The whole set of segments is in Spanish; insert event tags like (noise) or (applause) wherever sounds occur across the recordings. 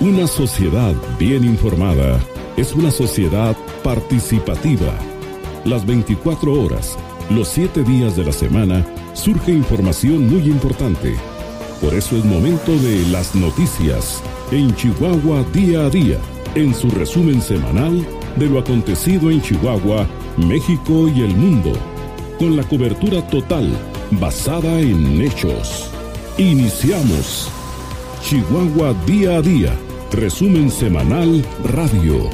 Una sociedad bien informada es una sociedad participativa. Las 24 horas, los 7 días de la semana, surge información muy importante. Por eso es momento de las noticias en Chihuahua día a día, en su resumen semanal de lo acontecido en Chihuahua, México y el mundo, con la cobertura total basada en hechos. Iniciamos Chihuahua día a día Resumen Semanal Radio.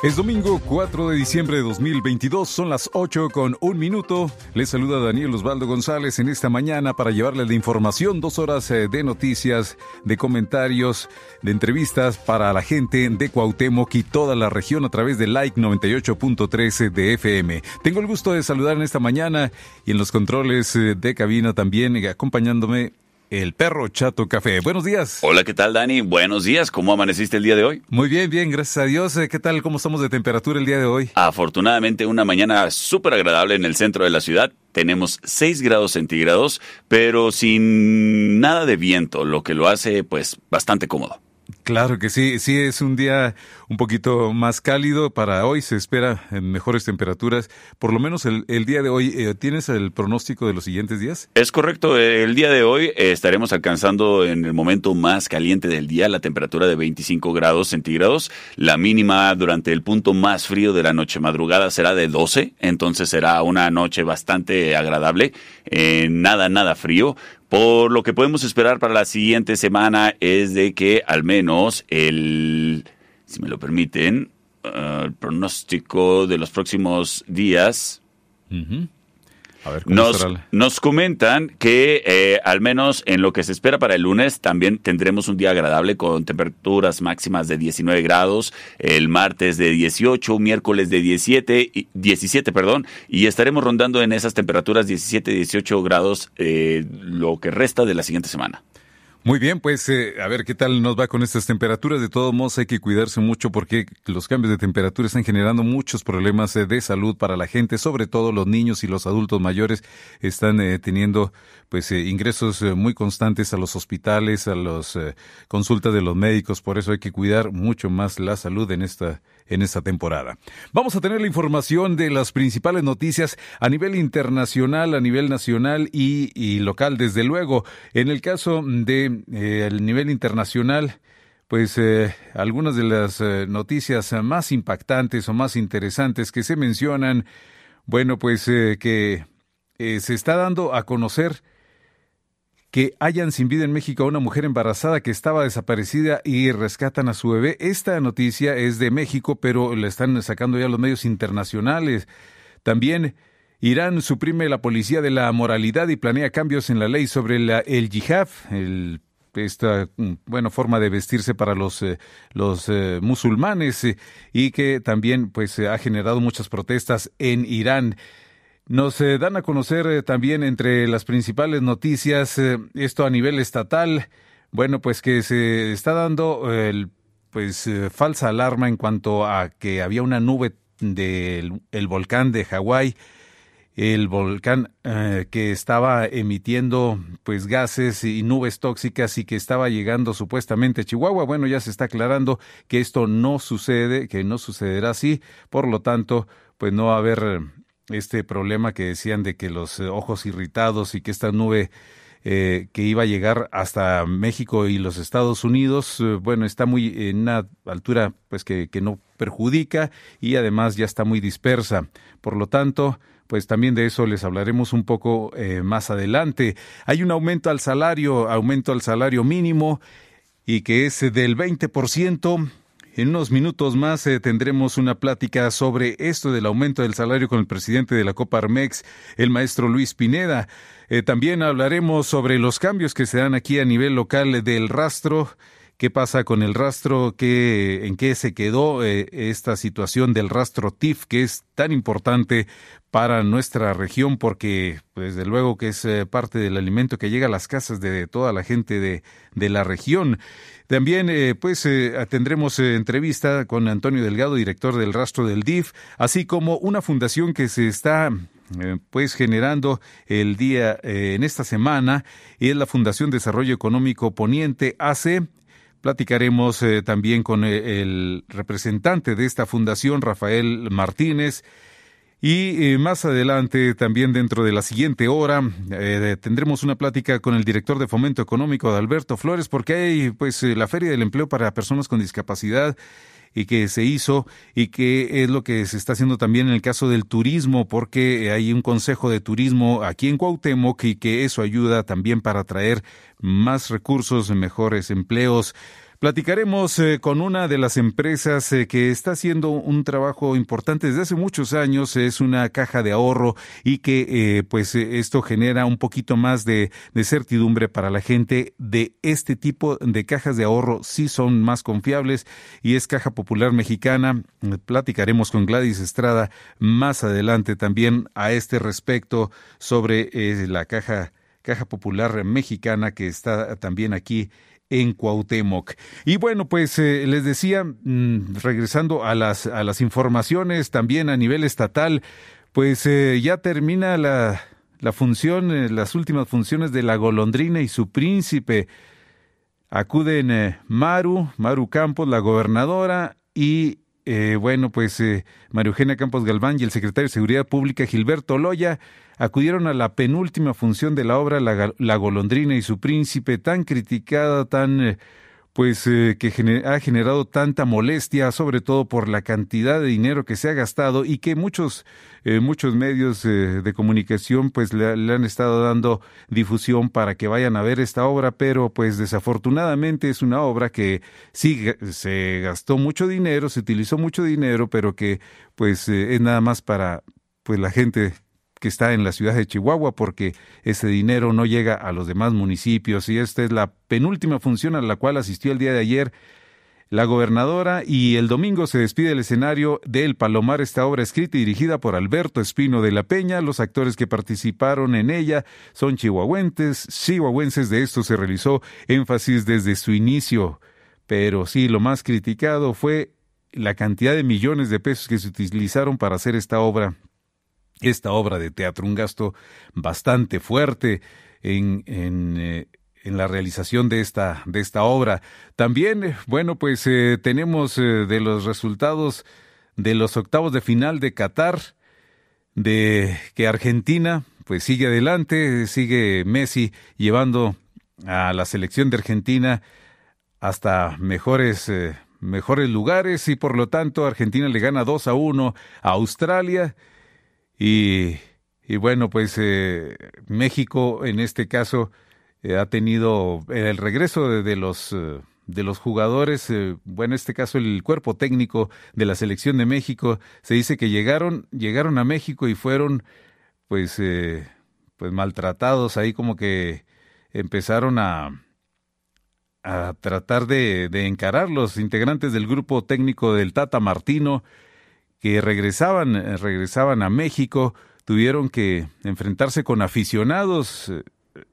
Es domingo 4 de diciembre de 2022, son las 8 con un minuto. Les saluda Daniel Osvaldo González en esta mañana para llevarles la información, dos horas eh, de noticias, de comentarios, de entrevistas para la gente de Cuauhtémoc y toda la región a través de Like 98.13 de FM. Tengo el gusto de saludar en esta mañana y en los controles eh, de cabina también eh, acompañándome el perro Chato Café. Buenos días. Hola, ¿qué tal, Dani? Buenos días. ¿Cómo amaneciste el día de hoy? Muy bien, bien, gracias a Dios. Eh, ¿Qué tal? ¿Cómo estamos de temperatura el día de hoy? Afortunadamente, una mañana súper agradable en el centro de la ciudad. Tenemos 6 grados centígrados, pero sin nada de viento, lo que lo hace, pues, bastante cómodo. Claro que sí, sí, es un día, un poquito más cálido para hoy. Se espera en mejores temperaturas, por lo menos el, día de hoy. Eh, ¿Tienes el pronóstico de los siguientes días? Es correcto. El día de hoy eh, estaremos alcanzando en el momento más caliente del día la temperatura de 25 grados centígrados. La mínima durante el punto más frío de la noche madrugada será de 12, entonces será una noche bastante agradable. Eh, nada, nada frío. Por lo que podemos esperar para la siguiente semana es de que al menos el si me lo permiten, eh, el pronóstico de los próximos días. A ver, nos, nos, comentan que eh, al menos en lo que se espera para el lunes también tendremos un día agradable con temperaturas máximas de 19 grados, el martes de 18, miércoles de 17, 17 perdón, y estaremos rondando en esas temperaturas 17, 18 grados eh, lo que resta de la siguiente semana. Muy bien, pues eh, a ver qué tal nos va con estas temperaturas. De todos modos hay que cuidarse mucho porque los cambios de temperatura están generando muchos problemas eh, de salud para la gente, sobre todo los niños y los adultos mayores están eh, teniendo pues ingresos muy constantes a los hospitales, a las consultas de los médicos. Por eso hay que cuidar mucho más la salud en esta en esta temporada. Vamos a tener la información de las principales noticias a nivel internacional, a nivel nacional y, local, desde luego. En el caso del de, eh, nivel internacional, pues eh, algunas de las eh, noticias más impactantes o más interesantes que se mencionan, bueno, pues que se está dando a conocer que hayan sin vida en México a una mujer embarazada que estaba desaparecida y rescatan a su bebé. Esta noticia es de México, pero la están sacando ya los medios internacionales. También Irán suprime la policía de la moralidad y planea cambios en la ley sobre la, el yihad, esta mm, bueno forma de vestirse para los, eh, los eh, musulmanes eh, y que también pues ha generado muchas protestas en Irán. Nos eh, dan a conocer eh, también entre las principales noticias, eh, esto a nivel estatal, bueno, pues que se está dando el, pues falsa alarma en cuanto a que había una nube del volcán de Hawái, el volcán que estaba emitiendo pues gases y nubes tóxicas y que estaba llegando supuestamente a Chihuahua. Bueno, ya se está aclarando que esto no sucede, que no sucederá así, por lo tanto, pues no va a haber este problema que decían de que los eh, ojos irritados y que esta nube eh, que iba a llegar hasta México y los Estados Unidos, eh, bueno, está muy en una altura pues que, no perjudica y además ya está muy dispersa. Por lo tanto, pues también de eso les hablaremos un poco más adelante. Hay un aumento al salario, aumento al salario mínimo y que es del 20%, en unos minutos más eh, tendremos una plática sobre esto del aumento del salario con el presidente de la Copa Armex, el maestro Luis Pineda. Eh, también hablaremos sobre los cambios que se dan aquí a nivel local del rastro ¿Qué pasa con el rastro? ¿En qué se quedó eh, esta situación del rastro TIF que es tan importante para nuestra región? Porque, pues, desde luego que es eh, parte del alimento que llega a las casas de toda la gente de, la región. También, eh, pues, tendremos entrevista con Antonio Delgado, director del rastro del DIF, así como una fundación que se está pues generando el día en esta semana y es la Fundación Desarrollo Económico Poniente hace Platicaremos eh, también con eh, el representante de esta fundación, Rafael Martínez. Y eh, más adelante, también dentro de la siguiente hora, tendremos una plática con el director de Fomento Económico, Alberto Flores, porque hay pues la Feria del Empleo para Personas con Discapacidad y que se hizo y que es lo que se está haciendo también en el caso del turismo, porque hay un consejo de turismo aquí en Cuauhtémoc y que eso ayuda también para atraer más recursos, mejores empleos, Platicaremos eh, con una de las empresas eh, que está haciendo un trabajo importante desde hace muchos años, es una caja de ahorro y que eh, pues esto genera un poquito más de, de, certidumbre para la gente de este tipo de cajas de ahorro, sí son más confiables y es Caja Popular Mexicana. Mm, platicaremos con Gladys Estrada más adelante también a este respecto sobre la caja Caja Popular Mexicana que está también aquí en Cuauhtémoc. Y bueno, pues eh, les decía, mm, regresando a las, a las informaciones también a nivel estatal, pues eh, ya termina la, función, eh, las últimas funciones de la golondrina y su príncipe. Acuden Maru, Maru Campos, la gobernadora, y bueno, pues María Eugenia Campos Galván y el secretario de Seguridad Pública Gilberto Loya acudieron a la penúltima función de la obra La, golondrina y su príncipe, tan criticada, tan eh, pues eh, que ha generado tanta molestia, sobre todo por la cantidad de dinero que se ha gastado y que muchos, eh, muchos medios de comunicación pues le, le, han estado dando difusión para que vayan a ver esta obra, pero pues desafortunadamente es una obra que sí se gastó mucho dinero, se utilizó mucho dinero, pero que pues es nada más para pues la gente que está en la ciudad de Chihuahua porque ese dinero no llega a los demás municipios y esta es la penúltima función a la cual asistió el día de ayer la gobernadora y el domingo se despide el escenario del Palomar, esta obra escrita y dirigida por Alberto Espino de la Peña. Los actores que participaron en ella son chihuahuentes, chihuahuenses. De esto se realizó énfasis desde su inicio. Pero sí, lo más criticado fue la cantidad de millones de pesos que se utilizaron para hacer esta obra esta obra de teatro, un gasto bastante fuerte en, en, eh, la realización de esta, de esta obra. También, eh, bueno, pues eh, tenemos de los resultados de los octavos de final de Qatar, de que Argentina pues sigue adelante, sigue Messi llevando a la selección de Argentina hasta mejores mejores lugares y por lo tanto Argentina le gana 2 a 1 a Australia y, y bueno, pues eh, México en este caso eh, ha tenido eh, el regreso de, los... Eh, de los jugadores, bueno, en este caso el cuerpo técnico de la selección de México, se dice que llegaron, llegaron a México y fueron, pues, eh, pues maltratados ahí como que empezaron a, a tratar de, de encarar los integrantes del grupo técnico del Tata Martino, que regresaban, eh, regresaban a México, tuvieron que enfrentarse con aficionados eh,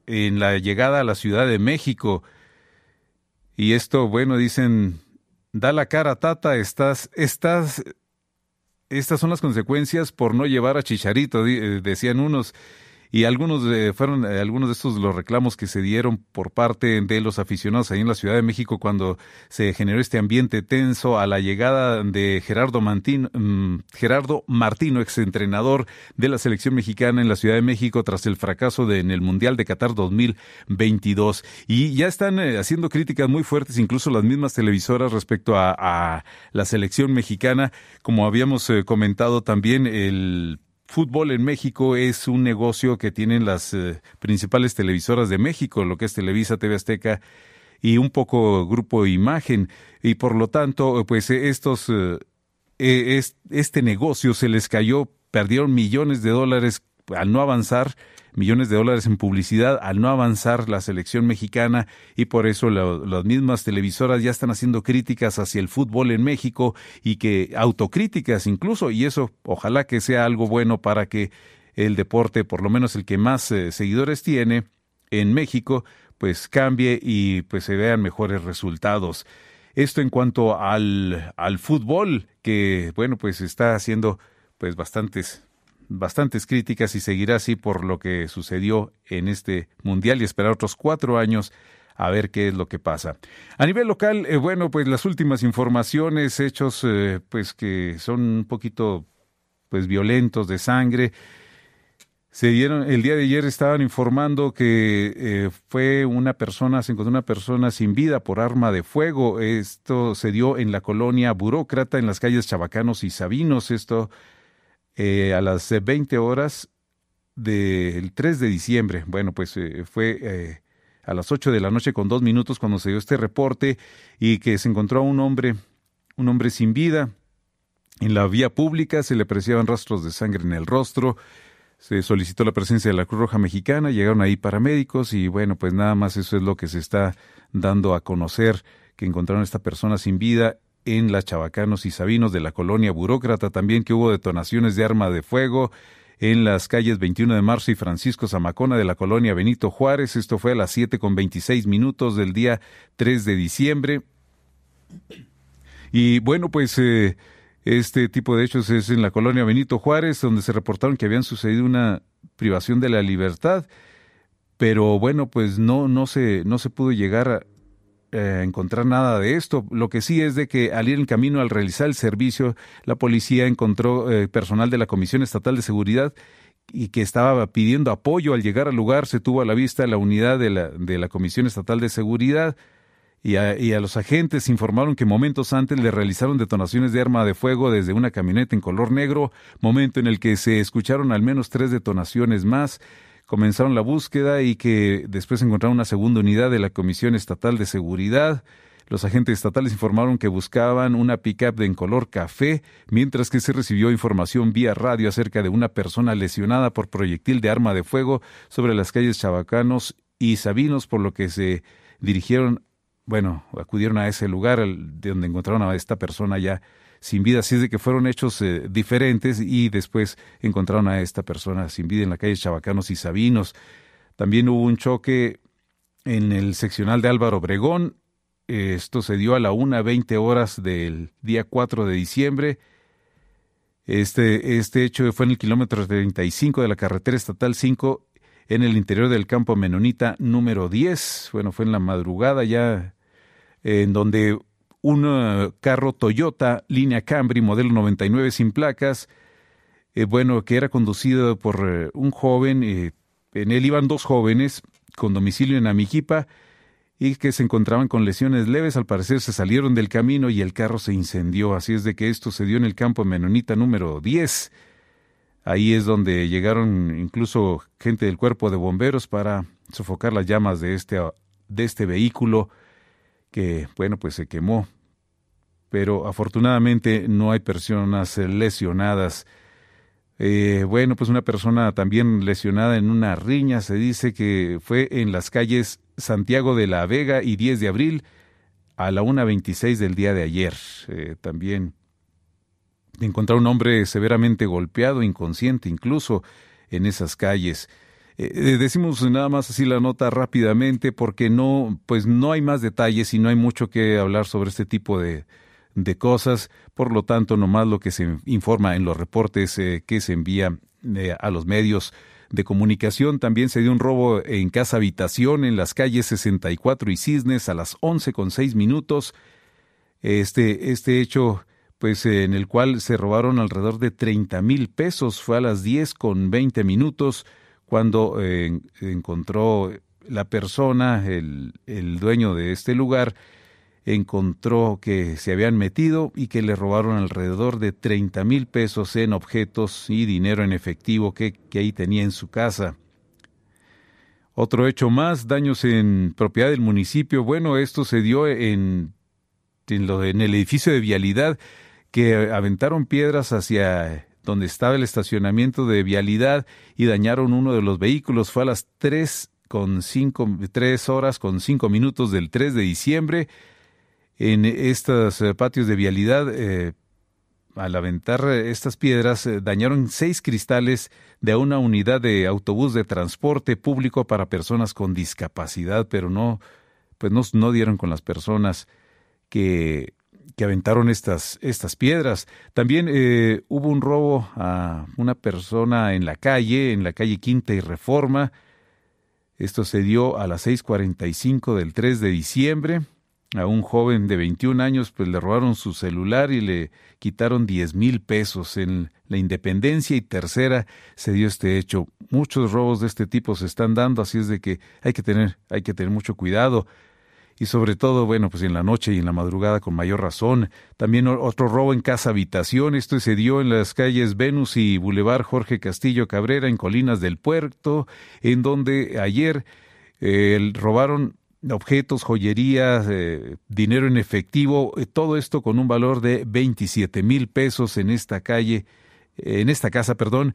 en la llegada a la Ciudad de México. Y esto, bueno, dicen, da la cara, Tata, estás, estás, estas son las consecuencias por no llevar a Chicharito, eh, decían unos y algunos de, fueron eh, algunos de estos los reclamos que se dieron por parte de los aficionados ahí en la Ciudad de México cuando se generó este ambiente tenso a la llegada de Gerardo, Martín, mm, Gerardo Martino, exentrenador de la selección mexicana en la Ciudad de México tras el fracaso de, en el Mundial de Qatar 2022. Y ya están eh, haciendo críticas muy fuertes, incluso las mismas televisoras respecto a, la selección mexicana. Como habíamos eh, comentado también, el fútbol en México es un negocio que tienen las eh, principales televisoras de México, lo que es Televisa, TV Azteca y un poco Grupo Imagen. Y por lo tanto, pues estos, eh, e, este negocio se les cayó, perdieron millones de dólares al no avanzar millones de dólares en publicidad al no avanzar la selección mexicana y por eso las mismas televisoras ya están haciendo críticas hacia el fútbol en México y que autocríticas incluso y eso ojalá que sea algo bueno para que el deporte, por lo menos el que más eh, seguidores tiene en México, pues cambie y pues se vean mejores resultados. Esto en cuanto al, al fútbol, que bueno, pues está haciendo pues bastantes bastantes críticas y seguirá así por lo que sucedió en este mundial y esperar otros cuatro años a ver qué es lo que pasa. A nivel local, eh, bueno, pues las últimas informaciones, hechos eh, pues que son un poquito pues violentos de sangre. Se dieron, el día de ayer estaban informando que eh, fue una persona, se encontró una persona sin vida por arma de fuego. Esto se dio en la colonia burócrata, en las calles Chabacanos y Sabinos. Esto eh, a las 20 eh, horas del 3 de diciembre. Bueno, pues eh, fue a las 8 de la noche con dos minutos cuando se dio este reporte y que se encontró a un hombre, un hombre sin vida. En la vía pública se le apreciaban rastros de sangre en el rostro. Se solicitó la presencia de la Cruz Roja Mexicana, llegaron ahí paramédicos y bueno, pues nada más eso es lo que se está dando a conocer, que encontraron a esta persona sin vida en las Chavacanos y Sabinos de la colonia burócrata, también que hubo detonaciones de arma de fuego en las calles 21 de marzo y Francisco Zamacona de la colonia Benito Juárez. Esto fue a las 7 con 26 minutos del día 3 de diciembre. Y bueno, pues eh, este tipo de hechos es en la colonia Benito Juárez, donde se reportaron que habían sucedido una privación de la libertad. Pero bueno, pues no, no, se, no se pudo llegar a, eh, encontrar nada de esto. Lo que sí es de que al ir en camino, al realizar el servicio, la policía encontró eh, personal de la Comisión Estatal de Seguridad y que estaba pidiendo apoyo al llegar al lugar, se tuvo a la vista la unidad de la, de la Comisión Estatal de Seguridad y y a, los agentes informaron que momentos antes le realizaron detonaciones de arma de fuego desde una camioneta en color negro, momento en el que se escucharon al menos tres detonaciones más comenzaron la búsqueda y que después encontraron una segunda unidad de la Comisión Estatal de Seguridad. Los agentes estatales informaron que buscaban una pickup en color café, mientras que se recibió información vía radio acerca de una persona lesionada por proyectil de arma de fuego sobre las calles Chabacanos y Sabinos, por lo que se dirigieron, bueno, acudieron a ese lugar de donde encontraron a esta persona ya sin vida. Así es de que fueron hechos eh, diferentes y después encontraron a esta persona sin vida en la calle Chabacanos y Sabinos. También hubo un choque en el seccional de Álvaro Obregón. Esto se dio a la 1.20 horas del día 4 de diciembre. Este, este hecho fue en el kilómetro 35 de la carretera estatal 5 en el interior del campo menonita número 10. Bueno, fue en la madrugada ya en donde un eh, carro Toyota línea Camry modelo 99 sin placas, eh, bueno, que era conducido por eh, un joven, en él iban dos jóvenes con domicilio en Amiquipa y que se encontraban con lesiones leves, al parecer se salieron del camino y el carro se incendió, así es de que esto se dio en el campo Menonita número 10. Ahí es donde llegaron incluso gente del cuerpo de bomberos para sofocar las llamas de este, de este vehículo que, bueno, pues se quemó pero afortunadamente no hay personas eh, lesionadas. Eh, bueno, pues una persona también lesionada en una riña, se dice que fue en las calles Santiago de la Vega y 10 de abril a la 1.26 del día de ayer. Eh, también también encontrar un hombre severamente golpeado, inconsciente incluso, en esas calles. decimos nada más así la nota rápidamente porque no, pues no hay más detalles y no hay mucho que hablar sobre este tipo de, de cosas, por lo tanto, nomás lo que se informa en los reportes eh, que se envía eh, a los medios de comunicación. También se dio un robo en casa habitación en las calles 64 y Cisnes a las 11 con 6 minutos. Este, este hecho, pues en el cual se robaron alrededor de 30 mil pesos, fue a las 10 con 20 minutos cuando eh, encontró la persona, el, el dueño de este lugar, encontró que se habían metido y que le robaron alrededor de 30 mil pesos en objetos y dinero en efectivo que, ahí tenía en su casa. Otro hecho más, daños en propiedad del municipio. Bueno, esto se dio en, el edificio de vialidad que aventaron piedras hacia donde estaba el estacionamiento de vialidad y dañaron uno de los vehículos. Fue a las 3, 3 horas con 5 minutos del 3 de diciembre en estos eh, patios de vialidad. Eh, al aventar eh, estas piedras, dañaron seis cristales de una unidad de autobús de transporte público para personas con discapacidad, pero no, pues no, dieron con las personas que, que aventaron estas, estas piedras. También hubo un robo a una persona en la calle, en la calle Quinta y Reforma. Esto se dio a las 6.45 del 3 de diciembre a un joven de 21 años, pues le robaron su celular y le quitaron 10 mil pesos. En la Independencia y Tercera se dio este hecho. Muchos robos de este tipo se están dando, así es de que hay que tener, hay que tener mucho cuidado. Y sobre todo, bueno, pues en la noche y en la madrugada con mayor razón. También otro robo en casa habitación. Esto se dio en las calles Venus y Boulevard Jorge Castillo Cabrera, en Colinas del Puerto, en donde ayer eh, robaron objetos, joyerías, eh, dinero en efectivo, eh, todo esto con un valor de veintisiete mil pesos en esta calle, eh, en esta casa, perdón,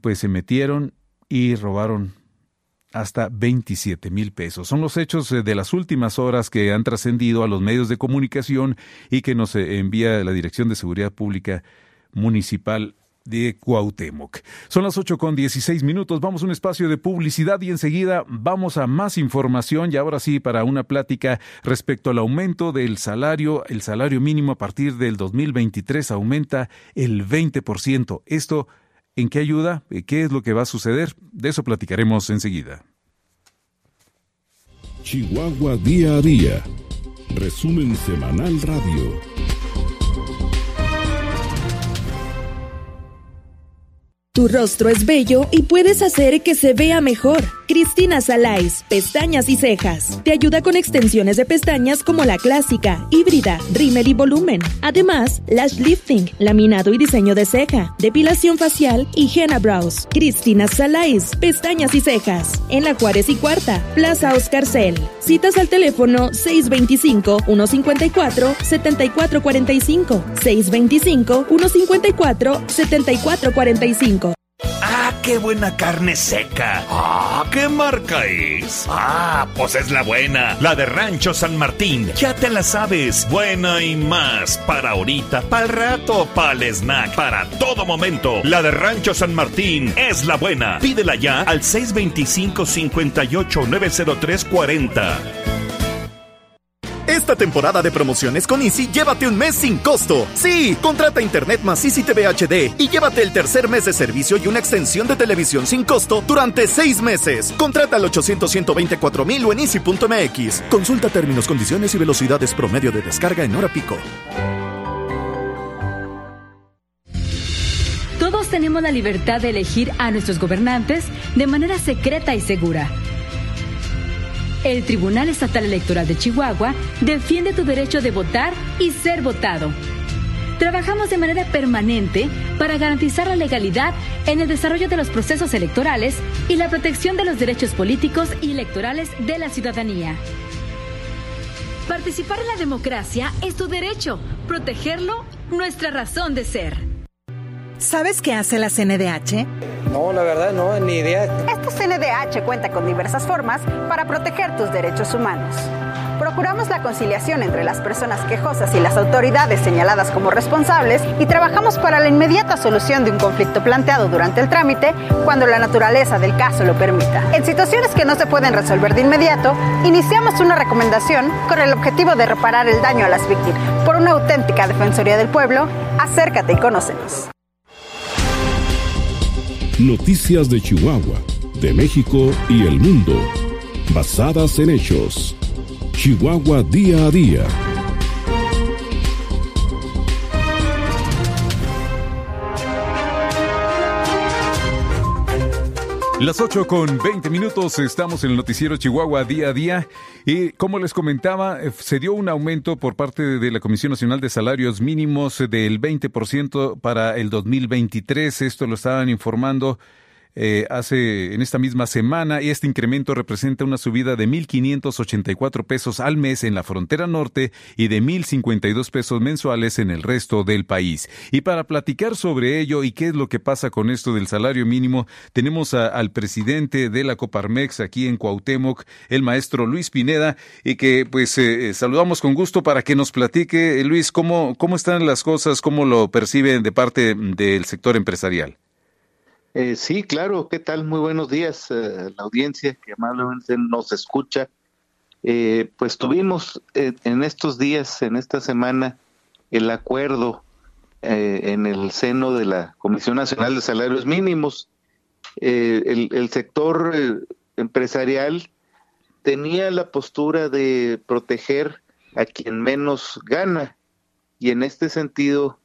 pues se metieron y robaron hasta 27 mil pesos. Son los hechos de las últimas horas que han trascendido a los medios de comunicación y que nos envía la Dirección de Seguridad Pública Municipal de Cuauhtémoc. Son las 8 con 16 minutos, vamos a un espacio de publicidad y enseguida vamos a más información y ahora sí para una plática respecto al aumento del salario, el salario mínimo a partir del 2023 aumenta el 20%. Esto ¿En qué ayuda? ¿Qué es lo que va a suceder? De eso platicaremos enseguida. Chihuahua día a día. Resumen semanal radio. Tu rostro es bello y puedes hacer que se vea mejor. Cristina Salais, pestañas y cejas. Te ayuda con extensiones de pestañas como la clásica, híbrida, rímel y volumen. Además, lash lifting, laminado y diseño de ceja, depilación facial y henna brows. Cristina Salais, pestañas y cejas. En la Juárez y Cuarta, Plaza Oscarcel. Citas al teléfono 625-154-7445. 625-154-7445 qué buena carne seca! ¡Ah, qué marca es! ¡Ah, pues es la buena! La de Rancho San Martín. Ya te la sabes. Buena y más. Para ahorita, para el rato, para el snack, para todo momento. La de Rancho San Martín es la buena. Pídela ya al 625 58 903 40. Esta temporada de promociones con Easy, llévate un mes sin costo. Sí, contrata Internet más Easy TV HD y llévate el tercer mes de servicio y una extensión de televisión sin costo durante seis meses. Contrata al 800 mil o en Easy.mx. Consulta términos, condiciones y velocidades promedio de descarga en hora pico. Todos tenemos la libertad de elegir a nuestros gobernantes de manera secreta y segura. El Tribunal Estatal Electoral de Chihuahua defiende tu derecho de votar y ser votado. Trabajamos de manera permanente para garantizar la legalidad en el desarrollo de los procesos electorales y la protección de los derechos políticos y electorales de la ciudadanía. Participar en la democracia es tu derecho, protegerlo, nuestra razón de ser. ¿Sabes qué hace la CNDH? No, la verdad no, ni idea. Esta CNDH cuenta con diversas formas para proteger tus derechos humanos. Procuramos la conciliación entre las personas quejosas y las autoridades señaladas como responsables y trabajamos para la inmediata solución de un conflicto planteado durante el trámite cuando la naturaleza del caso lo permita. En situaciones que no se pueden resolver de inmediato, iniciamos una recomendación con el objetivo de reparar el daño a las víctimas. Por una auténtica defensoría del pueblo, acércate y conócenos. Noticias de Chihuahua, de México y el mundo, basadas en hechos. Chihuahua día a día Las 8 con 20 minutos estamos en el noticiero Chihuahua día a día y como les comentaba eh, se dio un aumento por parte de la Comisión Nacional de Salarios Mínimos del 20% para el 2023. Esto lo estaban informando eh, hace en esta misma semana y este incremento representa una subida de 1.584 pesos al mes en la frontera norte y de 1.052 pesos mensuales en el resto del país. Y para platicar sobre ello y qué es lo que pasa con esto del salario mínimo, tenemos al presidente de la Coparmex aquí en Cuauhtémoc, el maestro Luis Pineda, y que pues eh, eh, saludamos con gusto para que nos platique, Luis, cómo están las cosas, cómo lo perciben de parte del sector empresarial. Eh, sí, claro, ¿qué tal? Muy buenos días a eh, la audiencia que amablemente nos escucha. Eh, pues tuvimos en estos días, en esta semana, el acuerdo en el seno de la Comisión Nacional de Salarios Mínimos. El, el, sector empresarial tenía la postura de proteger a quien menos gana y en este sentido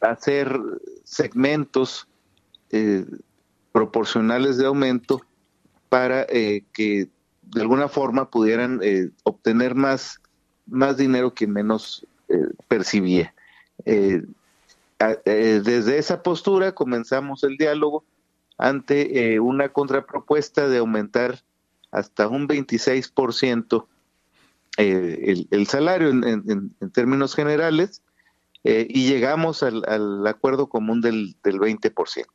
hacer segmentos eh, proporcionales de aumento para eh, que de alguna forma pudieran eh, obtener más, más dinero que menos percibía. desde esa postura comenzamos el diálogo ante una contrapropuesta de aumentar hasta un 26% el, el, salario en, términos generales y llegamos al, acuerdo común del, del 20%.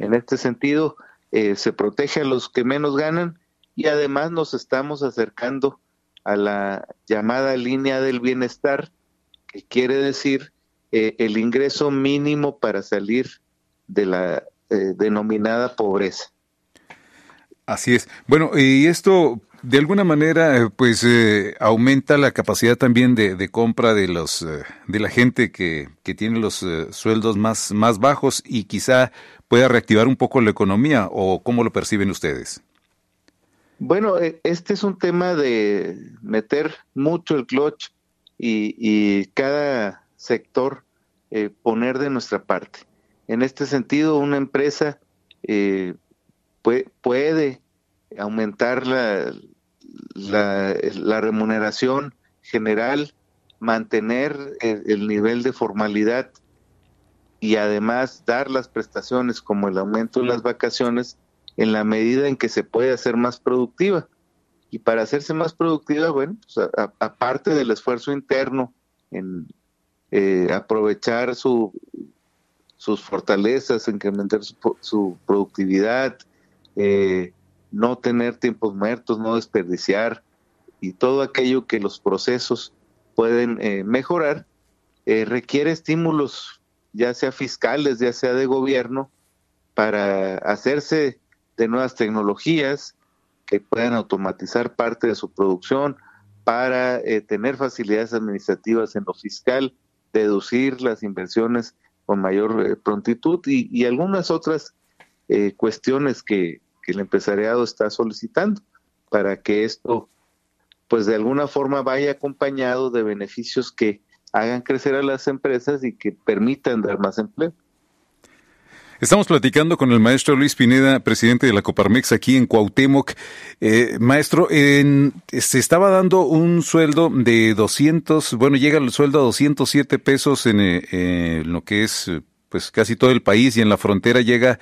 En este sentido, eh, se protege a los que menos ganan y además nos estamos acercando a la llamada línea del bienestar, que quiere decir eh, el ingreso mínimo para salir de la eh, denominada pobreza. Así es. Bueno, y esto de alguna manera pues aumenta la capacidad también de, compra de los de la gente que, que tiene los sueldos más, más bajos y quizá pueda reactivar un poco la economía o cómo lo perciben ustedes? Bueno, e, este es un tema de meter mucho el clutch y, cada sector eh, poner de nuestra parte. En este sentido, una empresa eh, puede, aumentar la, la, remuneración general, mantener eh, el nivel de formalidad y además dar las prestaciones como el aumento de las vacaciones en la medida en que se puede hacer más productiva. Y para hacerse más productiva, bueno, pues aparte del esfuerzo interno en eh, aprovechar su, sus fortalezas, incrementar su, productividad, eh, no tener tiempos muertos, no desperdiciar y todo aquello que los procesos pueden eh, mejorar, requiere estímulos ya sea fiscales, ya sea de gobierno, para hacerse de nuevas tecnologías que puedan automatizar parte de su producción, para eh, tener facilidades administrativas en lo fiscal, deducir las inversiones con mayor eh, prontitud y, algunas otras eh, cuestiones que, que, el empresariado está solicitando para que esto, pues de alguna forma, vaya acompañado de beneficios que hagan crecer a las empresas y que permitan dar más empleo. Estamos platicando con el maestro Luis Pineda, presidente de la Coparmex aquí en Cuauhtémoc. Eh, maestro, en, se estaba dando un sueldo de 200, bueno, llega el sueldo a 207 pesos eh, en, lo que es pues casi todo el país y en la frontera llega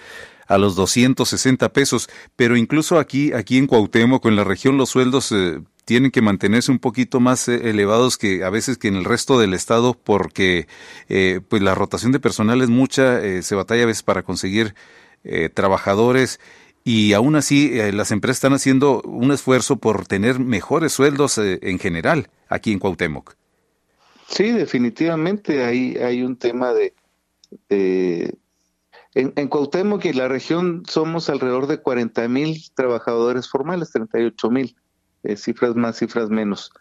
a los 260 pesos, pero incluso aquí, aquí en Cuauhtémoc, en la región, los sueldos eh, tienen que mantenerse un poquito más eh, elevados que a veces que en el resto del estado porque eh, pues la rotación de personal es mucha, eh, se batalla a veces para conseguir trabajadores y aún así las empresas están haciendo un esfuerzo por tener mejores sueldos en general aquí en Cuauhtémoc. Sí, definitivamente hay, hay un tema de... en, en, Cuauhtémoc y la región somos alrededor de 40 mil trabajadores formales, 38 mil eh, cifras más, cifras menos.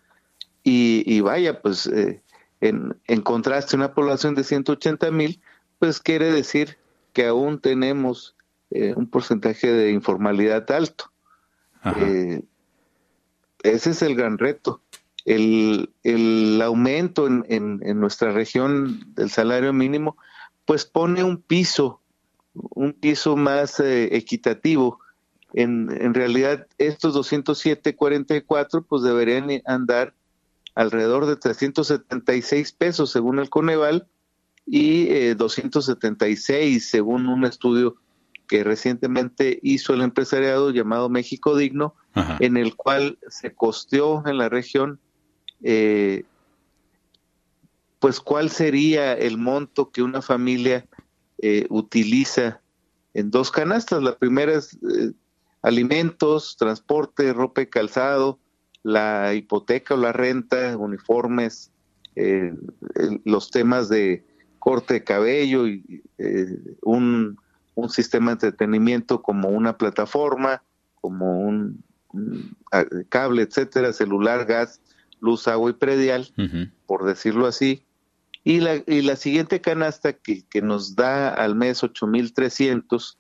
Y, vaya, pues eh, en, en, contraste, una población de 180 mil, pues quiere decir que aún tenemos eh, un porcentaje de informalidad alto. ese es el gran reto. El, el aumento en, en, en nuestra región del salario mínimo, pues pone un piso, un piso más equitativo en, realidad estos 207.44 pues deberían andar alrededor de 376 pesos según el Coneval y 276 eh, según un estudio que recientemente hizo el empresariado llamado México Digno, en el cual se costeó en la región, eh, pues cuál sería el monto que una familia eh, utiliza en dos canastas. La primera es alimentos, transporte, ropa y calzado, la hipoteca o la renta, uniformes, eh, los temas de corte de cabello y eh, un, sistema de entretenimiento como una plataforma, como un, cable, etcétera, celular, gas, luz, agua y predial, por decirlo así. Y la, y la siguiente canasta que, que nos da al mes 8,300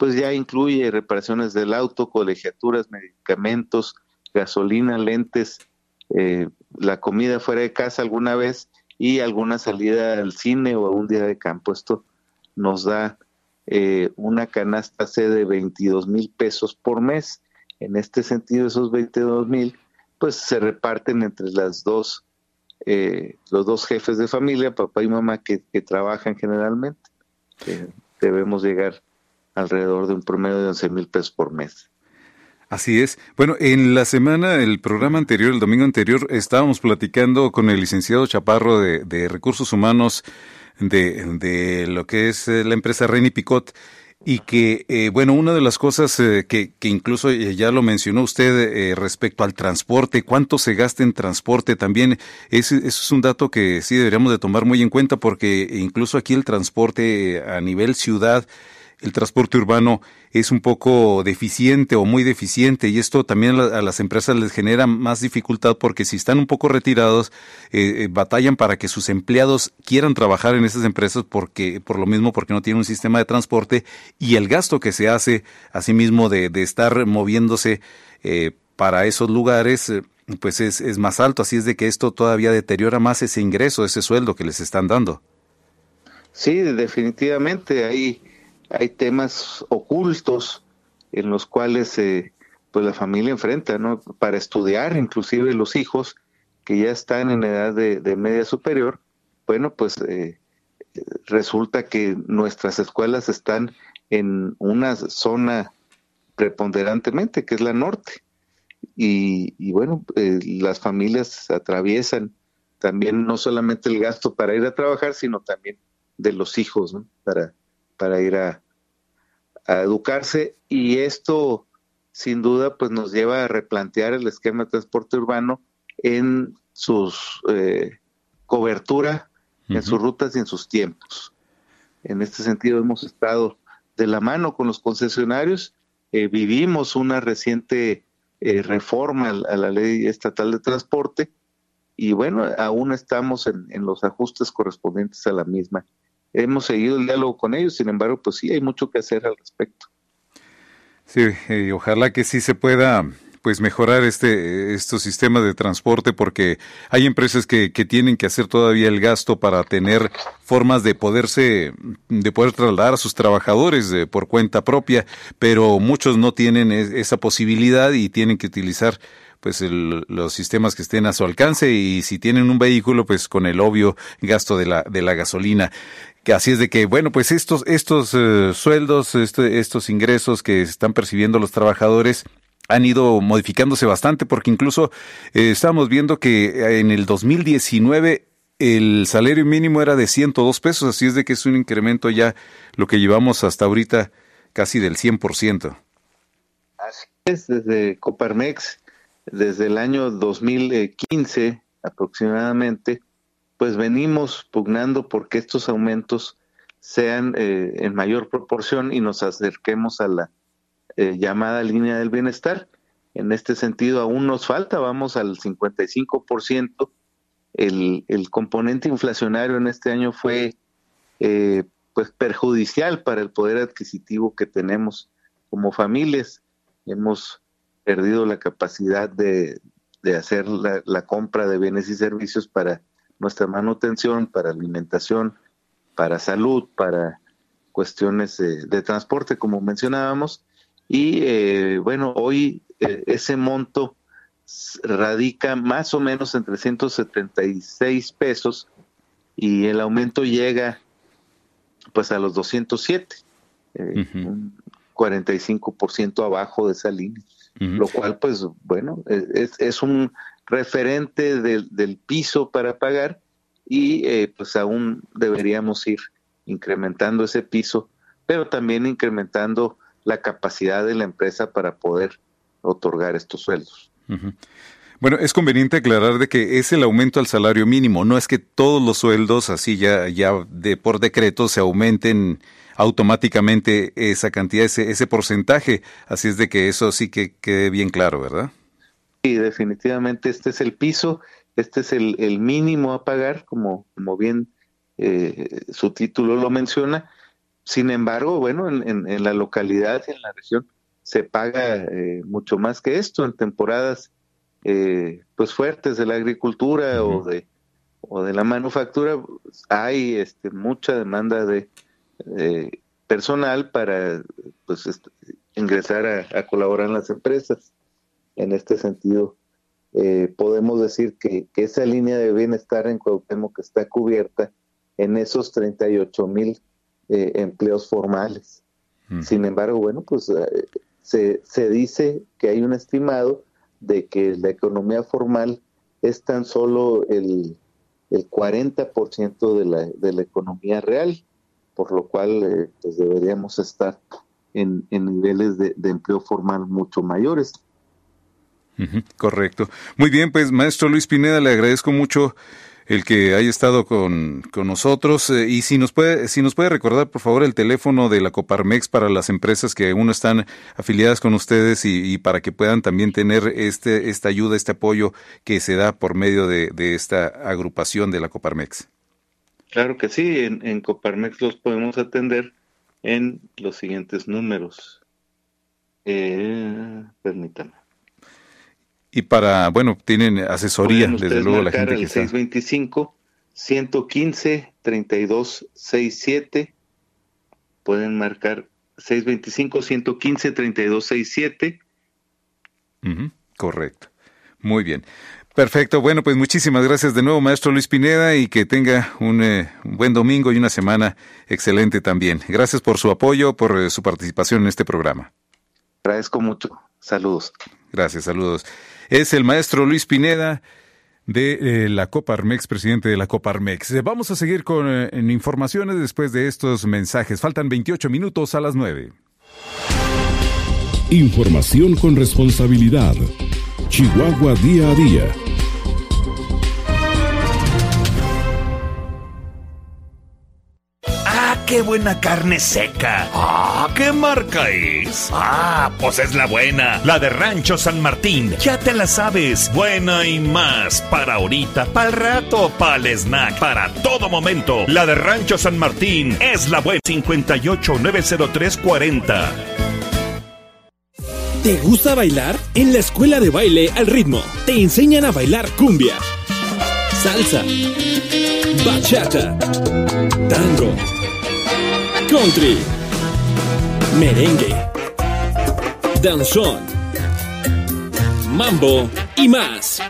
pues ya incluye reparaciones del auto, colegiaturas, medicamentos, gasolina, lentes, eh, la comida fuera de casa alguna vez y alguna salida al cine o a un día de campo. Esto nos da eh, una canasta C de 22 mil pesos por mes. En este sentido, esos 22 mil pues se reparten entre las dos, eh, los dos jefes de familia, papá y mamá, que, trabajan generalmente. debemos llegar alrededor de un promedio de 11 mil pesos por mes. Así es. Bueno, en la semana, el programa anterior, el domingo anterior, estábamos platicando con el licenciado Chaparro de, Recursos Humanos de, lo que es eh, la empresa Reni Picot y que, eh, bueno, una de las cosas eh, que, incluso ya lo mencionó usted respecto al transporte, cuánto se gasta en transporte también, eso es un dato que sí deberíamos de tomar muy en cuenta porque incluso aquí el transporte a nivel ciudad el transporte urbano es un poco deficiente o muy deficiente y esto también a las empresas les genera más dificultad porque si están un poco retirados eh, eh, batallan para que sus empleados quieran trabajar en esas empresas porque por lo mismo porque no tienen un sistema de transporte y el gasto que se hace asimismo sí de, de estar moviéndose eh, para esos lugares pues es, es más alto así es de que esto todavía deteriora más ese ingreso ese sueldo que les están dando sí definitivamente ahí hay temas ocultos en los cuales eh, pues la familia enfrenta, ¿no? Para estudiar, inclusive los hijos que ya están en edad de, media superior, bueno, pues eh, resulta que nuestras escuelas están en una zona preponderantemente, que es la norte. Y, bueno, eh, las familias atraviesan también no solamente el gasto para ir a trabajar, sino también de los hijos, ¿no? Para, para ir a, educarse y esto sin duda pues nos lleva a replantear el esquema de transporte urbano en sus eh, cobertura, en sus rutas y en sus tiempos. En este sentido hemos estado de la mano con los concesionarios, eh, vivimos una reciente eh, reforma a la ley estatal de transporte y bueno, aún estamos en los ajustes correspondientes a la misma hemos seguido el diálogo con ellos, sin embargo, pues sí, hay mucho que hacer al respecto. Sí, y eh, ojalá que sí se pueda pues mejorar este estos sistemas de transporte porque hay empresas que, que, tienen que hacer todavía el gasto para tener formas de poderse de poder trasladar a sus trabajadores eh, por cuenta propia pero muchos no tienen esa posibilidad y tienen que utilizar pues los sistemas que estén a su alcance y si tienen un vehículo pues con el obvio gasto de la de la gasolina Así es de que, bueno, pues estos, estos eh, sueldos, este, estos ingresos que están percibiendo los trabajadores han ido modificándose bastante porque incluso eh, estamos viendo que eh, en el 2019 el salario mínimo era de 102 pesos, así es de que es un incremento ya lo que llevamos hasta ahorita casi del 100%. Así es, desde Coparmex, desde el año 2015 aproximadamente, pues venimos pugnando porque estos aumentos sean eh, en mayor proporción y nos acerquemos a la eh, llamada línea del bienestar. En este sentido, aún nos falta, vamos al 55%. El, el componente inflacionario en este año fue eh, pues perjudicial para el poder adquisitivo que tenemos como familias. Hemos perdido la capacidad de, hacer la compra de bienes y servicios para nuestra manutención, para alimentación, para salud, para cuestiones de, transporte, como mencionábamos. Y eh, bueno, hoy eh, ese monto radica más o menos en 376 pesos y el aumento llega pues a los 207, eh, un 45% abajo de esa línea, lo cual pues bueno, es un referente del, piso para pagar y eh, pues aún deberíamos ir incrementando ese piso, pero también incrementando la capacidad de la empresa para poder otorgar estos sueldos. Bueno, es conveniente aclarar de que es el aumento al salario mínimo, no es que todos los sueldos así ya, ya de, por decreto se aumenten automáticamente esa cantidad, ese porcentaje, así es de que eso sí que quede bien claro, ¿verdad? Sí, definitivamente este es el piso, este es el, el mínimo a pagar, como, como bien eh, su título lo menciona. Sin embargo, bueno, en, en, la localidad en la región se paga eh, mucho más que esto en temporadas eh, pues fuertes de la agricultura o de o de la manufactura hay este, mucha demanda de personal para pues, ingresar a colaborar en las empresas en este sentido, eh, podemos decir que, esa línea de bienestar en Cuauhtémoc está cubierta en esos 38 mil eh, empleos formales. Sin embargo, bueno, pues eh, se, dice que hay un estimado de que la economía formal es tan solo el, el 40% de la, de la economía real, por lo cual pues deberíamos estar en, niveles de, de empleo formal mucho mayores. Correcto. Muy bien, pues maestro Luis Pineda, le agradezco mucho el que haya estado con, nosotros. Eh, y si nos, puede, si nos puede recordar, por favor, el teléfono de la Coparmex para las empresas que aún están afiliadas con ustedes y, para que puedan también tener este, esta ayuda, este apoyo que se da por medio de, esta agrupación de la Coparmex. Claro que sí, en, Coparmex los podemos atender en los siguientes números. Eh, permítame y para, bueno, tienen asesoría, desde luego la gente que está. 625 115 3267 pueden marcar 625 115 3267 67 correcto. Muy bien. Perfecto. Bueno, pues muchísimas gracias de nuevo, maestro Luis Pineda, y que tenga un, eh, buen domingo y una semana excelente también. Gracias por su apoyo, por eh, su participación en este programa. Agradezco mucho. Saludos. Gracias, saludos es el maestro Luis Pineda de eh, la Coparmex, presidente de la Coparmex. Eh, vamos a seguir con eh, informaciones después de estos mensajes. Faltan 28 minutos a las 9. Información con responsabilidad. Chihuahua día a día. qué buena carne seca! ¡Ah, qué marca es! ¡Ah, pues es la buena! La de Rancho San Martín. Ya te la sabes. Buena y más. Para ahorita, para el rato, para el snack, para todo momento. La de Rancho San Martín es la buena. 5890340. ¿Te gusta bailar? En la escuela de baile al ritmo te enseñan a bailar cumbia, salsa, bachata, tango country, merengue, danzón, mambo y más.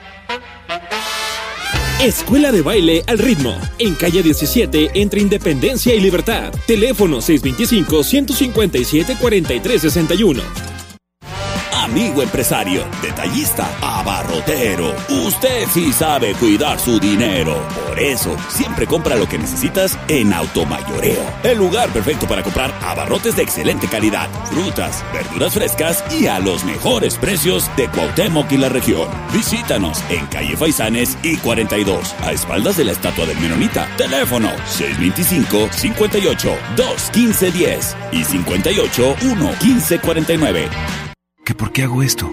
Escuela de Baile al Ritmo, en calle 17, entre Independencia y Libertad. Teléfono 625-157-4361 amigo empresario, detallista, abarrotero. Usted sí sabe cuidar su dinero. Por eso, siempre compra lo que necesitas en Automayoreo. El lugar perfecto para comprar abarrotes de excelente calidad, frutas, verduras frescas y a los mejores precios de Cuauhtémoc y la región. Visítanos en calle Faisanes y 42, a espaldas de la estatua del Menonita. Teléfono 625 58 2 y 58 1 15 ¿Que por qué hago esto?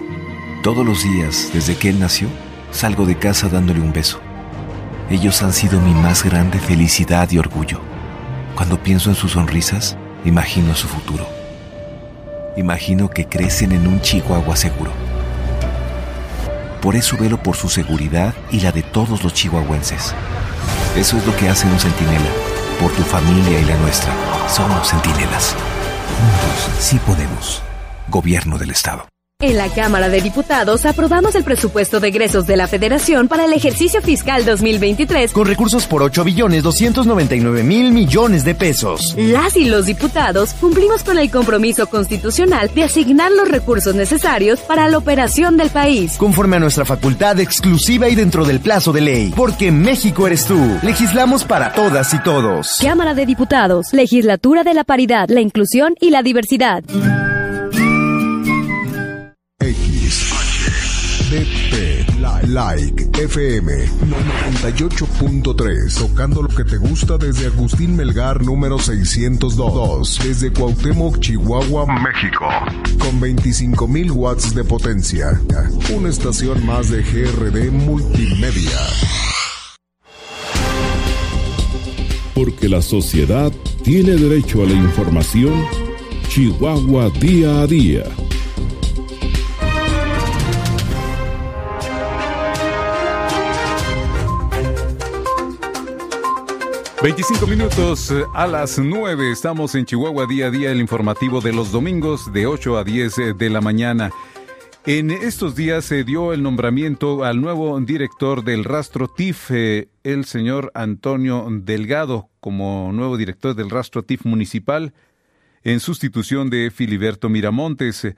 Todos los días, desde que él nació, salgo de casa dándole un beso. Ellos han sido mi más grande felicidad y orgullo. Cuando pienso en sus sonrisas, imagino su futuro. Imagino que crecen en un Chihuahua seguro. Por eso velo por su seguridad y la de todos los chihuahuenses. Eso es lo que hace un centinela. Por tu familia y la nuestra, somos centinelas. Juntos sí podemos. Gobierno del Estado. En la Cámara de Diputados aprobamos el presupuesto de egresos de la Federación para el ejercicio fiscal 2023 con recursos por 8 billones 299 mil millones de pesos. Las y los diputados cumplimos con el compromiso constitucional de asignar los recursos necesarios para la operación del país. Conforme a nuestra facultad exclusiva y dentro del plazo de ley, porque México eres tú. Legislamos para todas y todos. Cámara de Diputados, legislatura de la paridad, la inclusión y la diversidad. Like FM 98.3, tocando lo que te gusta desde Agustín Melgar número 602, desde Cuauhtémoc, Chihuahua, México, con 25.000 watts de potencia. Una estación más de GRD Multimedia. Porque la sociedad tiene derecho a la información, Chihuahua día a día 25 minutos eh, a las 9. Estamos en Chihuahua día a día, el informativo de los domingos de 8 a 10 eh, de la mañana. En estos días se dio el nombramiento al nuevo director del rastro TIF, eh, el señor Antonio Delgado, como nuevo director del rastro TIF municipal, en sustitución de Filiberto Miramontes.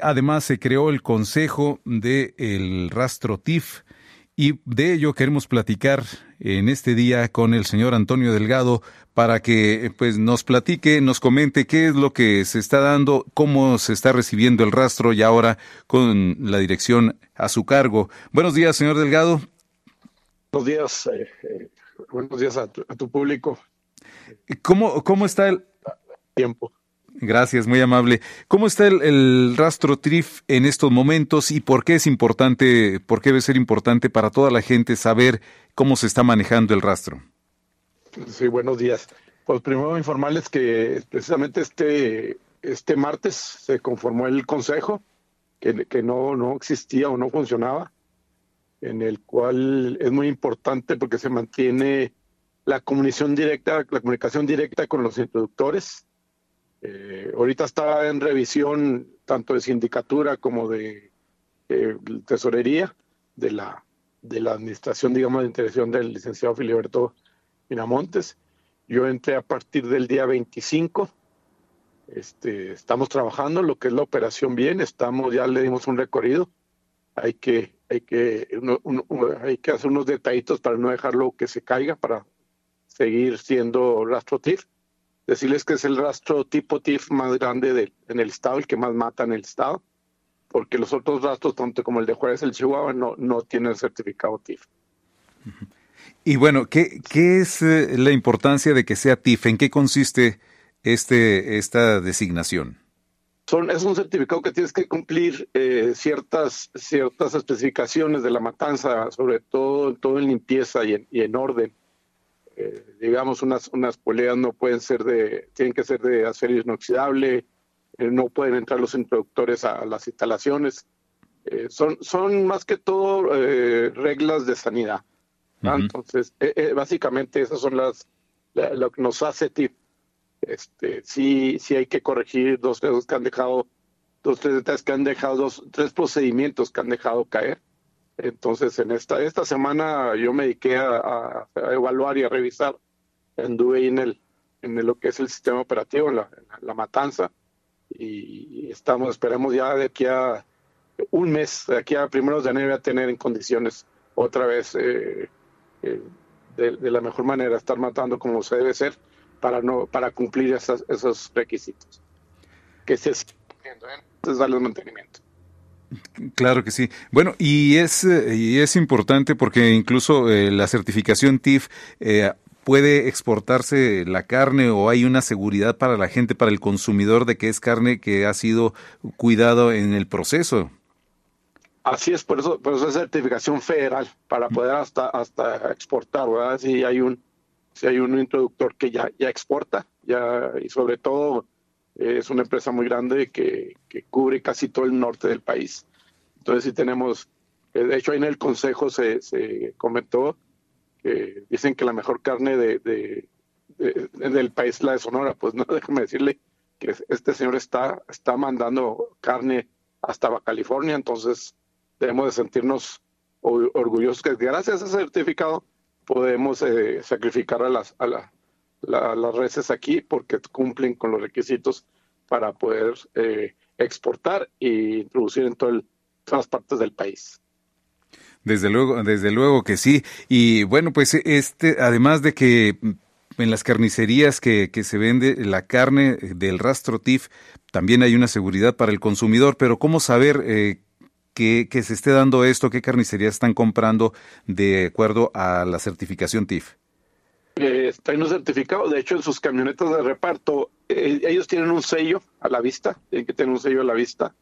además se creó el Consejo del el Rastro TIF y de ello queremos platicar en este día con el señor Antonio Delgado para que pues nos platique, nos comente qué es lo que se está dando, cómo se está recibiendo el rastro y ahora con la dirección a su cargo. Buenos días, señor Delgado. Buenos días, eh, eh, buenos días a tu, a tu, público. ¿Cómo, cómo está el tiempo? Gracias, muy amable. ¿Cómo está el, rastro TRIF en estos momentos y por qué es importante, por qué debe ser importante para toda la gente saber cómo se está manejando el rastro? Sí, buenos días. Pues primero informarles que precisamente este, este martes se conformó el consejo que, no, no existía o no funcionaba, en el cual es muy importante porque se mantiene la comunicación directa, la comunicación directa con los introductores eh, ahorita está en revisión tanto de sindicatura como de eh, tesorería de la, de la administración, digamos, de intervención del licenciado Filiberto Miramontes. Yo entré a partir del día 25. Este, estamos trabajando lo que es la operación bien, estamos, ya le dimos un recorrido. Hay que, hay que, hay que hacer unos detallitos para no dejarlo que se caiga, para seguir siendo tir decirles que es el rastro tipo TIF más grande en el estado, el que más mata en el estado, porque los otros rastros, tanto como el de Juárez, el Chihuahua, no, no tienen certificado TIF. Y bueno, ¿qué, qué es eh, la importancia de que sea TIF? ¿En qué consiste este, esta designación? Son, es un certificado que tienes que cumplir eh, ciertas, ciertas especificaciones de la matanza, sobre todo, todo en limpieza y en orden digamos, unas, unas poleas no pueden ser de, tienen que ser de acero inoxidable, eh, no pueden entrar los introductores a, las instalaciones. Eh, son, son más que todo eh, reglas de sanidad. Entonces, básicamente esas son las, lo que nos hace TIP. Este, sí, sí hay que corregir dos dedos que han dejado, dos, tres que han dejado, dos, tres procedimientos que han dejado caer. Entonces, en esta, esta semana yo me dediqué a, evaluar y a revisar. en, el, en lo que es el sistema operativo, la, matanza. Y estamos, esperemos ya de aquí a un mes, de aquí a primeros de enero, a tener en condiciones otra vez eh, eh, de, la mejor manera, estar matando como se debe ser para, no, para cumplir esos requisitos. Que se siguen, ¿eh? entonces darles mantenimiento. Claro que sí. Bueno, y es, eh, es importante porque incluso eh, la certificación TIF eh, puede exportarse la carne o hay una seguridad para la gente, para el consumidor, de que es carne que ha sido cuidado en el proceso. Así es, por eso, por eso es certificación federal, para poder hasta, hasta exportar, ¿verdad? Si hay un, si hay un introductor que ya, ya exporta, ya, y sobre todo es una empresa muy grande que, que cubre casi todo el norte del país. Entonces si tenemos, eh, de hecho ahí en el consejo se, se comentó que dicen que la mejor carne de, de, del país la de Sonora. Pues no, (laughs) déjeme decirle que este señor está, está mandando carne hasta California, entonces debemos de sentirnos orgullosos que gracias a ese certificado podemos eh, sacrificar a, las, a, la, las reses aquí porque cumplen con los requisitos para poder eh, exportar e introducir en todas las partes del país. Desde luego, desde luego que sí. Y bueno, pues este, además de que en las carnicerías que, que, se vende la carne del rastro TIF, también hay una seguridad para el consumidor, pero ¿cómo saber eh, que, que se esté dando esto? ¿Qué carnicerías están comprando de acuerdo a la certificación TIF? Eh, está en un certificado. De hecho, en sus camionetas de reparto, eh, ellos tienen un sello a la vista, tienen que tener un sello a la vista.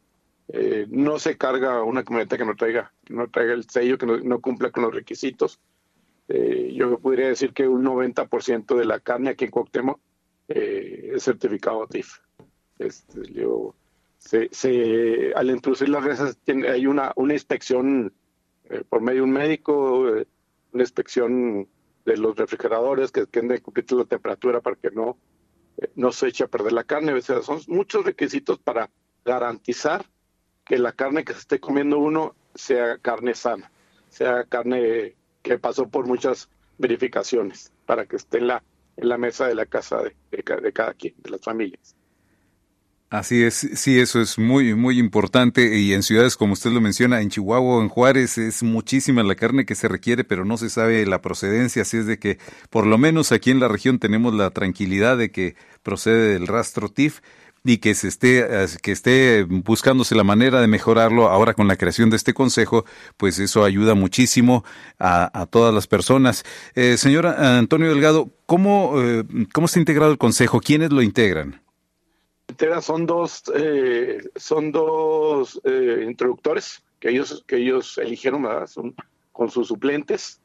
Eh, no se carga una camioneta que no traiga, no traiga el sello, que no, cumpla con los requisitos. yo podría decir que un 90% de la carne aquí en Coctemo es certificado TIF. Este, al introducir las rezas hay una inspección por medio de un médico, una inspección de los refrigeradores que tienen que cumplir la temperatura para que no, eh, no se eche a perder la carne. O sea, son muchos requisitos para garantizar que la carne que se esté comiendo uno sea carne sana, sea carne que pasó por muchas verificaciones para que esté en la, en la mesa de la casa de cada quien, de las familias. Así es, sí, eso es muy, muy importante y en ciudades como usted lo menciona, en Chihuahua en Juárez es muchísima la carne que se requiere, pero no se sabe la procedencia, así es de que por lo menos aquí en la región tenemos la tranquilidad de que procede del rastro TIF y que se esté eh, que esté buscándose la manera de mejorarlo ahora con la creación de este consejo pues eso ayuda muchísimo a, todas las personas eh, señora Antonio Delgado cómo eh, cómo está integrado el consejo quiénes lo integran son dos, eh, son dos eh, introductores que ellos, que ellos eligieron Son, con sus suplentes.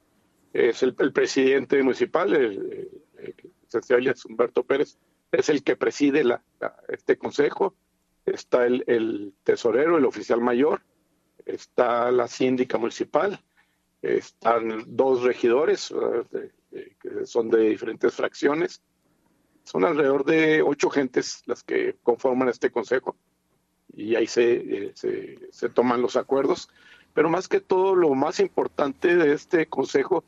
Es el, presidente municipal, el, Humberto Pérez, es el que preside la, este consejo. Está el, el, tesorero, el oficial mayor, está la síndica municipal, están dos regidores, que son de diferentes fracciones, son alrededor de ocho gentes las que conforman este consejo y ahí eh, se, se, toman los acuerdos. Pero más que todo, lo más importante de este consejo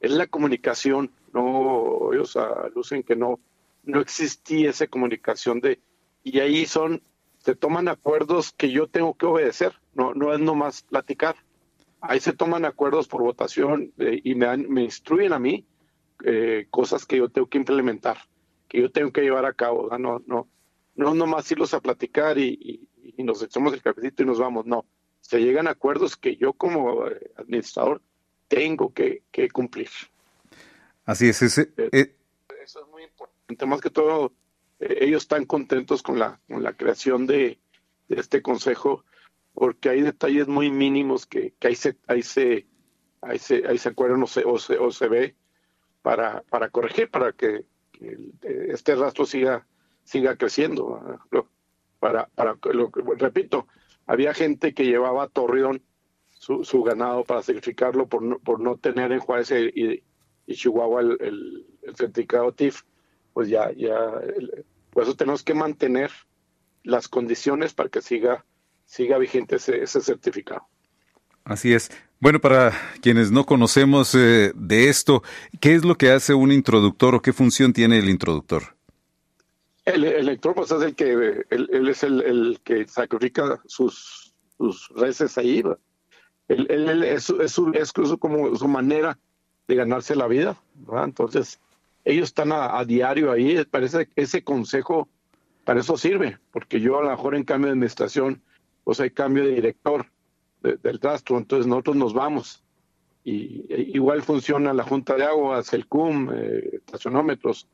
es la comunicación. No, ellos alucen que no, no existía esa comunicación de y ahí son se toman acuerdos que yo tengo que obedecer. No, no es nomás platicar. Ahí se toman acuerdos por votación eh, y me, dan, me instruyen a mí eh, cosas que yo tengo que implementar que yo tengo que llevar a cabo. No, no, no nomás irlos a platicar y, nos echamos el cafecito y nos vamos, no. Se llegan acuerdos que yo como eh, administrador tengo que, cumplir. Así es, eh, eh, eso es muy importante. Más que todo, ellos están contentos con la, con la creación de, este consejo, porque hay detalles muy mínimos que, que ahí, se, ahí, se, ahí, se, ahí se acuerdan o se, o se, o se ve para, para corregir, para que que eh, este rastro siga, siga creciendo. Para, para lo, repito, había gente que llevaba a Torreón su, su, ganado para sacrificarlo por no, por no tener en Juárez y, Chihuahua el, certificado TIF, pues ya, ya, por eso tenemos que mantener las condiciones para que siga, siga vigente ese, ese certificado. Así es. Bueno, para quienes no conocemos eh, de esto, ¿qué es lo que hace un introductor o qué función tiene el introductor? El, el pues, es el que es el, que sacrifica sus, sus reces ahí. es, es, como su manera de ganarse la vida. Entonces, ellos están a, diario ahí. Parece que ese consejo para eso sirve, porque yo a lo mejor en cambio de administración, pues hay cambio de director del rastro, entonces nosotros nos vamos. Y e igual funciona la Junta de Aguas, el CUM, eh, estacionómetros,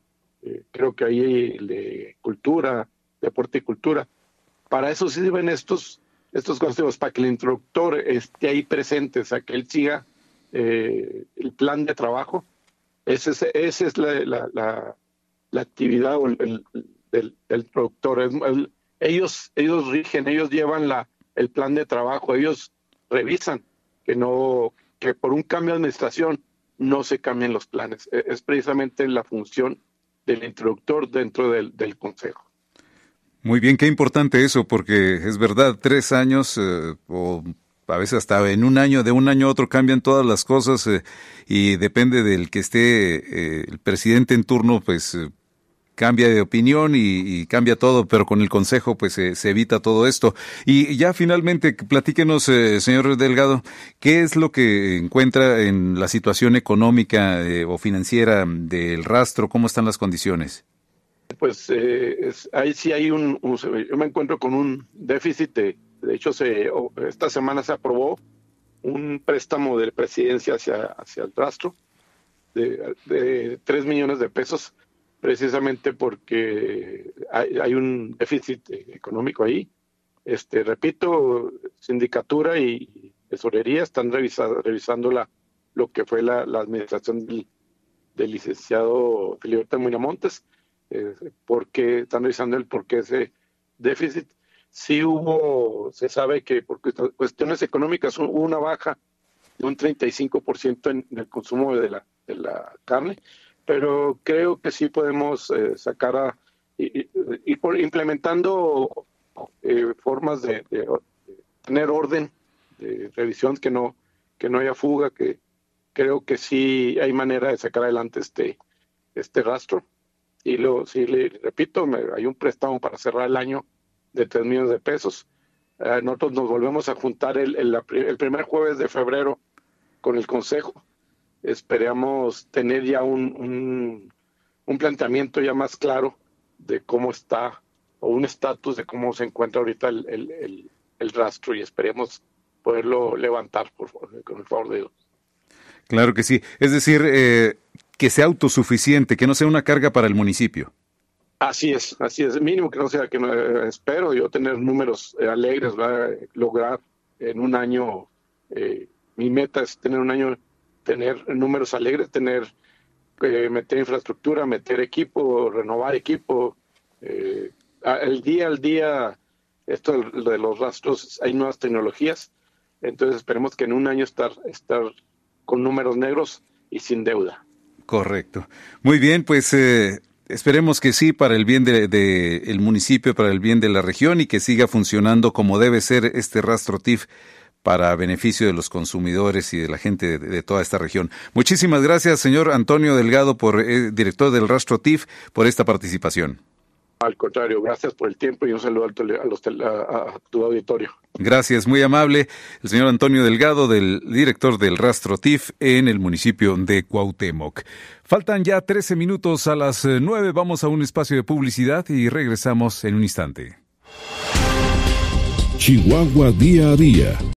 eh, creo que hay de cultura, deporte y cultura. Para eso sirven estos, estos consejos, para que el instructor esté ahí presente, o sea, que él siga eh, el plan de trabajo. Esa es, la, actividad del, productor. ellos, ellos rigen, ellos llevan la, el plan de trabajo, ellos revisan que no que por un cambio de administración no se cambien los planes. E-, es precisamente la función del introductor dentro del, Consejo. Muy bien, qué importante eso, porque es verdad, tres años eh, o a veces hasta en un año, de un año a otro cambian todas las cosas eh, y depende del que esté eh, el presidente en turno, pues cambia de opinión y, cambia todo, pero con el Consejo pues eh, se evita todo esto. Y ya finalmente, platíquenos, eh, señor Delgado, ¿qué es lo que encuentra en la situación económica eh, o financiera del rastro? ¿Cómo están las condiciones? Pues ahí sí hay un, yo me encuentro con un déficit, de, hecho esta semana se aprobó un préstamo de presidencia hacia, hacia el rastro de, de 3 millones de pesos precisamente porque hay, un déficit económico ahí. Este, repito, sindicatura y tesorería están revisando la, lo que fue la, administración del, licenciado Filiberto Muinamontes, eh, porque están revisando el por qué ese déficit. Sí hubo, se sabe que por cuestiones económicas hubo una baja de un 35% en, en el consumo de la, de la carne, pero creo que sí podemos eh, sacar a, y, por, implementando eh, formas de, tener orden, de revisión, que no, que no haya fuga, que creo que sí hay manera de sacar adelante este, este rastro. Y luego, sí, le repito, hay un préstamo para cerrar el año de 3 millones de pesos. Eh, nosotros nos volvemos a juntar el, el primer jueves de febrero con el Consejo esperemos tener ya un, planteamiento ya más claro de cómo está o un estatus de cómo se encuentra ahorita el, rastro y esperemos poderlo levantar, por favor, con el favor de Dios. Claro que sí. Es decir, eh, que sea autosuficiente, que no sea una carga para el municipio. Así es, así es. Mínimo que no sea que no, eh, espero yo tener números eh, alegres, a lograr en un año, mi meta es tener un año tener números alegres, tener eh, meter infraestructura, meter equipo, renovar equipo. Eh, el día al día, esto de los rastros, hay nuevas tecnologías. Entonces esperemos que en un año estar, estar con números negros y sin deuda. Correcto. Muy bien, pues eh, esperemos que sí, para el bien del de, municipio, para el bien de la región y que siga funcionando como debe ser este rastro TIF para beneficio de los consumidores y de la gente de, toda esta región. Muchísimas gracias, señor Antonio Delgado, por eh, director del Rastro TIF, por esta participación. Al contrario, gracias por el tiempo y un saludo a, a, tu auditorio. Gracias, muy amable. El señor Antonio Delgado, del director del Rastro TIF en el municipio de Cuauhtémoc. Faltan ya 13 minutos a las 9. Eh, Vamos a un espacio de publicidad y regresamos en un instante. Chihuahua día a día.